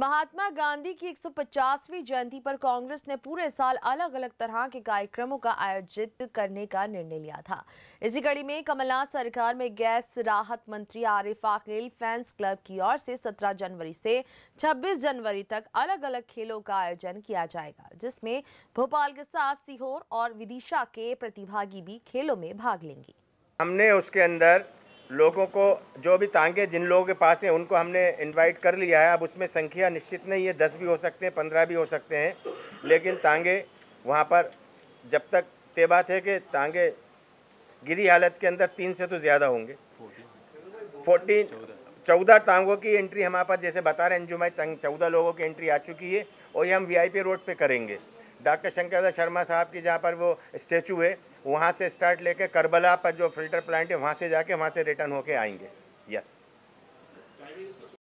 महात्मा गांधी की 150वीं जयंती पर कांग्रेस ने पूरे साल अलग अलग तरह के कार्यक्रमों का आयोजित करने का निर्णय लिया था इसी कड़ी में कमलनाथ सरकार में गैस राहत मंत्री आरिफ आखिल फैंस क्लब की ओर से 17 जनवरी से 26 जनवरी तक अलग अलग खेलों का आयोजन किया जाएगा जिसमें भोपाल के साथ सीहोर और विदिशा के प्रतिभागी भी खेलों में भाग लेंगे हमने उसके अंदर लोगों को जो भी तांगे जिन लोगों के पास हैं उनको हमने इनवाइट कर लिया है अब उसमें संख्या निश्चित नहीं है दस भी हो सकते हैं पंद्रह भी हो सकते हैं लेकिन तांगे वहाँ पर जब तक ते बात है कि तांगे गिरी हालत के अंदर तीन से तो ज़्यादा होंगे फोर्टीन चौदह टांगों की एंट्री हमारे पास जैसे बता रहे हैं तंग चौदह लोगों की एंट्री आ चुकी है और ये हम वीआईपी रोड पे करेंगे डॉक्टर शंकर शर्मा साहब की जहाँ पर वो स्टेचू है वहाँ से स्टार्ट लेके करबला पर जो फिल्टर प्लांट है वहाँ से जाके वहाँ से रिटर्न होके आएंगे यस